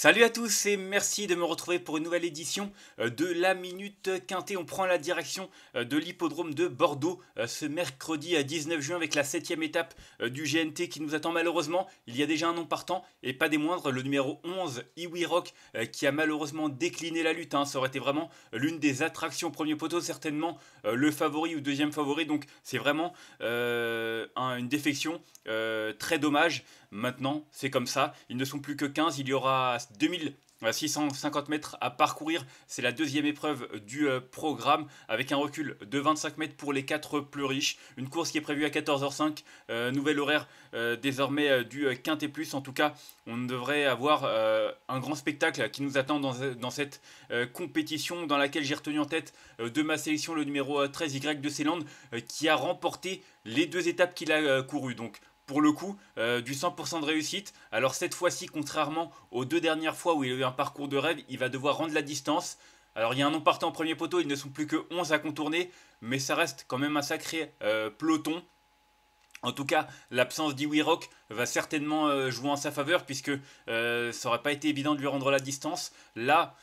Salut à tous et merci de me retrouver pour une nouvelle édition euh, de la Minute Quintée. On prend la direction euh, de l'hippodrome de Bordeaux euh, ce mercredi à 19 juin avec la septième étape du GNT qui nous attend malheureusement. Il y a déjà un nom partant et pas des moindres, le numéro 11, Iwi Rock, qui a malheureusement décliné la lutte. Hein. Ça aurait été vraiment l'une des attractions premier poteau, certainement le favori ou deuxième favori. Donc c'est vraiment une défection très dommage. Maintenant, c'est comme ça. Ils ne sont plus que 15. Il y aura 2650 mètres à parcourir. C'est la deuxième épreuve du euh, programme avec un recul de 25 mètres pour les quatre plus riches. Une course qui est prévue à 14h05, euh, nouvel horaire euh, désormais du Quintet Plus. En tout cas, on devrait avoir un grand spectacle qui nous attend dans, cette compétition dans laquelle j'ai retenu en tête de ma sélection le numéro 13 Y de Célande qui a remporté les deux étapes qu'il a courues. Donc pour le coup, euh, du 100% de réussite. Alors cette fois-ci, contrairement aux deux dernières fois où il a eu un parcours de rêve, il va devoir rendre la distance. Alors il y a un non partant en premier poteau, ils ne sont plus que 11 à contourner, mais ça reste quand même un sacré euh, peloton. En tout cas, l'absence d'Iwi Rock va certainement euh, jouer en sa faveur puisque ça n'aurait pas été évident de lui rendre la distance. Là,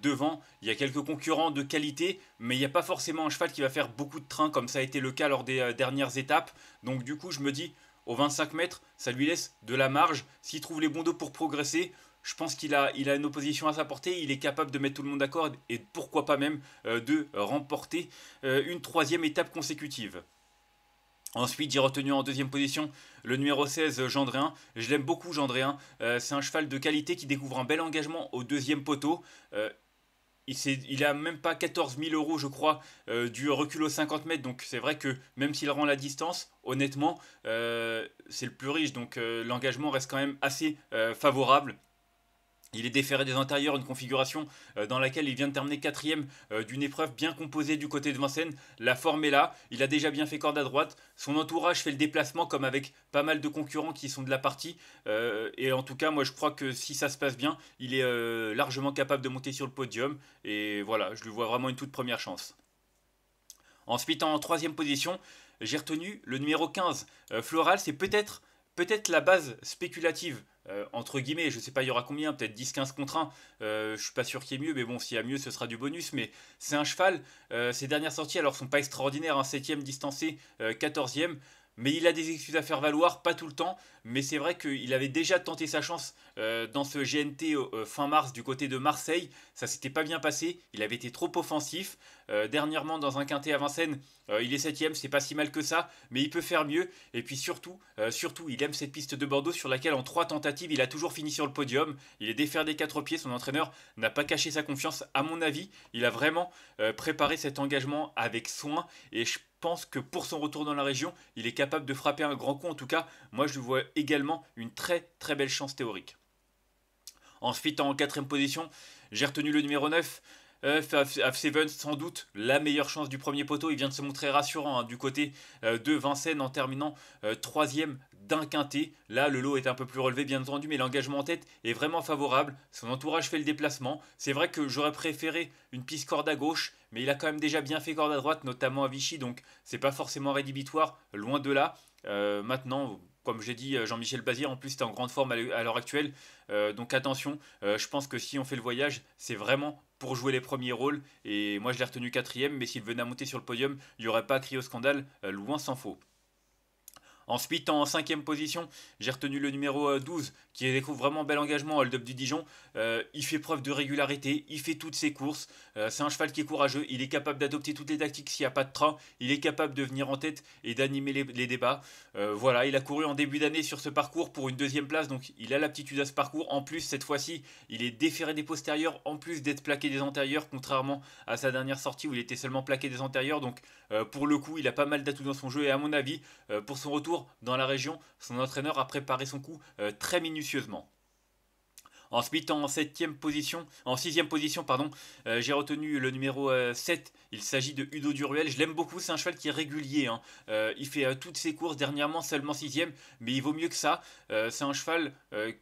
devant, il y a quelques concurrents de qualité, mais il n'y a pas forcément un cheval qui va faire beaucoup de trains comme ça a été le cas lors des dernières étapes. Donc du coup, je me dis, au 25 mètres, ça lui laisse de la marge. S'il trouve les bons dos pour progresser, je pense qu'il a, il a une opposition à sa portée, il est capable de mettre tout le monde d'accord et pourquoi pas même euh, de remporter euh, une troisième étape consécutive. Ensuite, j'ai retenu en deuxième position le numéro 16, Gendréen. Je l'aime beaucoup, Gendréen. Euh, c'est un cheval de qualité qui découvre un bel engagement au deuxième poteau il, il a même pas 14 000 euros, je crois, euh, du recul aux 50 mètres. Donc c'est vrai que même s'il rend la distance, honnêtement, euh, c'est le plus riche. Donc euh, l'engagement reste quand même assez favorable il est déféré des intérieurs, une configuration euh, dans laquelle il vient de terminer quatrième euh, d'une épreuve bien composée du côté de Vincennes. La forme est là, il a déjà bien fait corde à droite. Son entourage fait le déplacement comme avec pas mal de concurrents qui sont de la partie. Euh, et en tout cas, moi je crois que si ça se passe bien, il est largement capable de monter sur le podium. Et voilà, je lui vois vraiment une toute première chance. Ensuite, en troisième position, j'ai retenu le numéro 15. Floral, c'est peut-être peut-être la base spéculative, euh, entre guillemets, je ne sais pas, il y aura combien, peut-être 10-15 contre 1, je euh, je suis pas sûr qu'il y ait mieux, mais bon, s'il y a mieux, ce sera du bonus, mais c'est un cheval, ces euh, dernières sorties, alors, sont pas extraordinaires, un hein, 7ème distancé, 14ème, mais il a des excuses à faire valoir, pas tout le temps, mais c'est vrai qu'il avait déjà tenté sa chance euh, dans ce GNT euh, euh, fin mars du côté de Marseille, ça s'était pas bien passé, il avait été trop offensif, dernièrement dans un quintet à Vincennes, il est septième, c'est pas si mal que ça, mais il peut faire mieux, et puis surtout, surtout, il aime cette piste de Bordeaux sur laquelle en trois tentatives, il a toujours fini sur le podium, il est défaire des quatre pieds, son entraîneur n'a pas caché sa confiance, à mon avis, il a vraiment préparé cet engagement avec soin, et je pense que pour son retour dans la région, il est capable de frapper un grand coup. En tout cas, moi je vois également une très très belle chance théorique. Ensuite, en quatrième position, j'ai retenu le numéro 9. Euh, F7, sans doute la meilleure chance du premier poteau. Il vient de se montrer rassurant hein, du côté euh, de Vincennes en terminant euh, troisième d'un quintet. Là, le lot est un peu plus relevé, bien entendu, mais l'engagement en tête est vraiment favorable. Son entourage fait le déplacement. C'est vrai que j'aurais préféré une piste corde à gauche, mais il a quand même déjà bien fait corde à droite, notamment à Vichy, donc c'est pas forcément rédhibitoire, loin de là. Euh, maintenant, comme j'ai dit, euh, Jean-Michel Bazir, en plus, est en grande forme à l'heure actuelle. Euh, donc attention, je pense que si on fait le voyage, c'est vraiment pour jouer les premiers rôles. Et moi, je l'ai retenu quatrième, mais s'il venait à monter sur le podium, il n'y aurait pas crié au scandale, loin s'en faut. Ensuite, en cinquième position, j'ai retenu le numéro 12, euh, qui découvre vraiment bel engagement, Hold Up du Dijon. Euh, il fait preuve de régularité, il fait toutes ses courses. Euh, c'est un cheval qui est courageux, il est capable d'adopter toutes les tactiques s'il n'y a pas de train. Il est capable de venir en tête et d'animer les, débats. voilà, il a couru en début d'année sur ce parcours pour une deuxième place, donc il a l'aptitude à ce parcours. En plus, cette fois-ci, il est déféré des postérieurs, en plus d'être plaqué des antérieurs, contrairement à sa dernière sortie où il était seulement plaqué des antérieurs. Donc, pour le coup, il a pas mal d'atouts dans son jeu et à mon avis, pour son retour, dans la région, son entraîneur a préparé son coup euh, très minutieusement. Ensuite, en septième position, en sixième position, pardon, euh, j'ai retenu le numéro 7. Euh, il s'agit de Udo Duruel. Je l'aime beaucoup. C'est un cheval qui est régulier. Hein. Euh, il fait toutes ses courses dernièrement seulement sixième, mais il vaut mieux que ça. c'est un cheval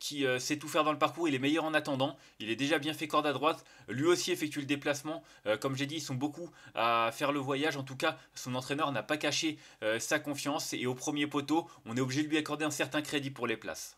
qui sait tout faire dans le parcours. Il est meilleur en attendant. Il est déjà bien fait corde à droite. Lui aussi effectue le déplacement. comme j'ai dit, ils sont beaucoup à faire le voyage. En tout cas, son entraîneur n'a pas caché sa confiance et au premier poteau, on est obligé de lui accorder un certain crédit pour les places.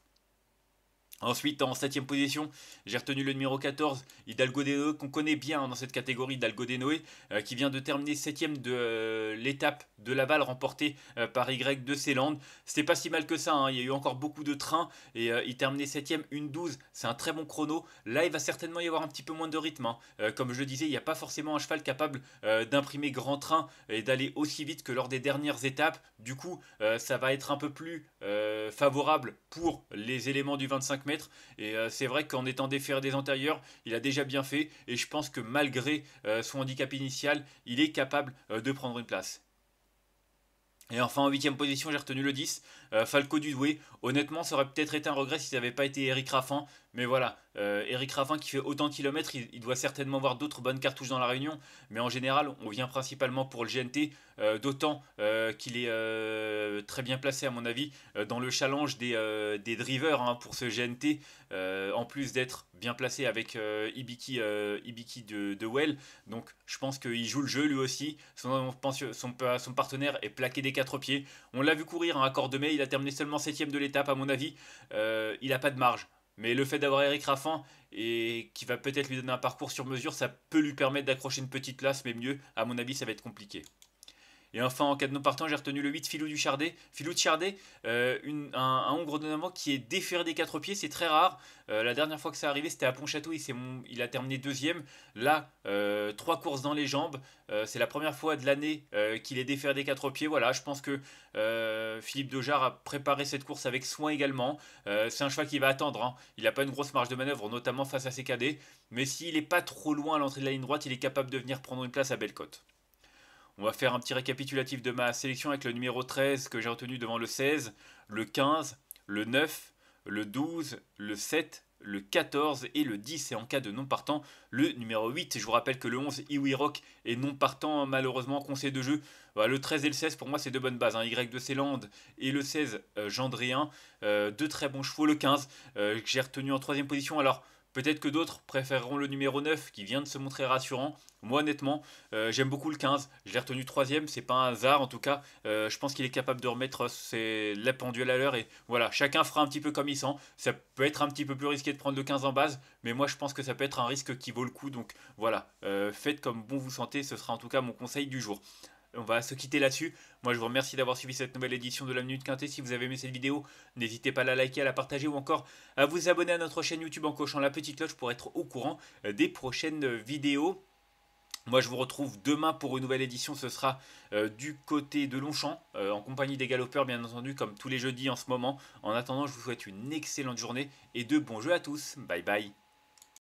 Ensuite, en 7 position, j'ai retenu le numéro 14, Hidalgo Denoé, qu'on connaît bien dans cette catégorie, Hidalgo Denoé, euh, qui vient de terminer 7 de euh, l'étape de la Laval remportée euh, par Y de Célande. c'est pas si mal que ça, hein. il y a eu encore beaucoup de trains et il terminait 7ème, une 12, c'est un très bon chrono. Là, il va certainement y avoir un petit peu moins de rythme. Hein. comme je le disais, il n'y a pas forcément un cheval capable d'imprimer grand train et d'aller aussi vite que lors des dernières étapes. Du coup, ça va être un peu plus favorable pour les éléments du 25 et euh, c'est vrai qu'en étant déféré des antérieurs, il a déjà bien fait. Et je pense que malgré euh, son handicap initial, il est capable euh, de prendre une place. Et enfin en huitième position, j'ai retenu le 10, euh, Falco Falco Dudoué, honnêtement, ça aurait peut-être été un regret si ça n'avait pas été Eric Raffin. Mais voilà, euh, Eric Raffin qui fait autant de kilomètres, il, doit certainement avoir d'autres bonnes cartouches dans la réunion. Mais en général, on vient principalement pour le GNT, euh, d'autant qu'il est très bien placé, à mon avis, dans le challenge des, drivers hein, pour ce GNT. en plus d'être bien placé avec Ibiki, de, Well. Donc je pense qu'il joue le jeu lui aussi. Son, partenaire est plaqué des quatre pieds. On l'a vu courir un accord de a terminé seulement 7 de l'étape, à mon avis, euh, il n'a pas de marge. Mais le fait d'avoir Eric Raffin et qui va peut-être lui donner un parcours sur mesure, ça peut lui permettre d'accrocher une petite place, mais mieux, à mon avis, ça va être compliqué. Et enfin, en cas de non partant, j'ai retenu le 8 Filou du Chardet. Filou de Chardet, euh, un, Hongre de qui est déféré des quatre pieds, c'est très rare. Euh, la dernière fois que ça arrivé, c'était à Pontchâteau, il, a terminé deuxième. Là, 3 euh, trois courses dans les jambes. c'est la première fois de l'année qu'il est déféré des quatre pieds. Voilà, je pense que Philippe Dojard a préparé cette course avec soin également. c'est un choix qui va attendre. Hein. Il n'a pas une grosse marge de manœuvre, notamment face à ses cadets. Mais s'il n'est pas trop loin à l'entrée de la ligne droite, il est capable de venir prendre une place à Bellecote. On va faire un petit récapitulatif de ma sélection avec le numéro 13 que j'ai retenu devant le 16, le 15, le 9, le 12, le 7, le 14 et le 10 et en cas de non partant le numéro 8. Je vous rappelle que le 11 Iwi Rock est non partant malheureusement conseil de jeu. le 13 et le 16 pour moi c'est deux bonnes bases. Hein. Y de Seland et le 16 Gendrien, euh, euh, deux très bons chevaux. Le 15 euh, que j'ai retenu en troisième position. Alors Peut-être que d'autres préféreront le numéro 9 qui vient de se montrer rassurant. Moi, honnêtement, euh, j'aime beaucoup le 15. Je l'ai retenu troisième, c'est pas un hasard en tout cas. Euh, je pense qu'il est capable de remettre euh, ses... la pendule à l'heure et voilà, chacun fera un petit peu comme il sent. Ça peut être un petit peu plus risqué de prendre le 15 en base, mais moi je pense que ça peut être un risque qui vaut le coup. Donc voilà, faites comme bon vous sentez, ce sera en tout cas mon conseil du jour on va se quitter là-dessus. Moi, je vous remercie d'avoir suivi cette nouvelle édition de la Minute Quintée. Si vous avez aimé cette vidéo, n'hésitez pas à la liker, à la partager ou encore à vous abonner à notre chaîne YouTube en cochant la petite cloche pour être au courant euh, des prochaines vidéos. Moi, je vous retrouve demain pour une nouvelle édition. Ce sera euh, du côté de Longchamp, euh, en compagnie des galopeurs, bien entendu, comme tous les jeudis en ce moment. En attendant, je vous souhaite une excellente journée et de bons jeux à tous. Bye bye.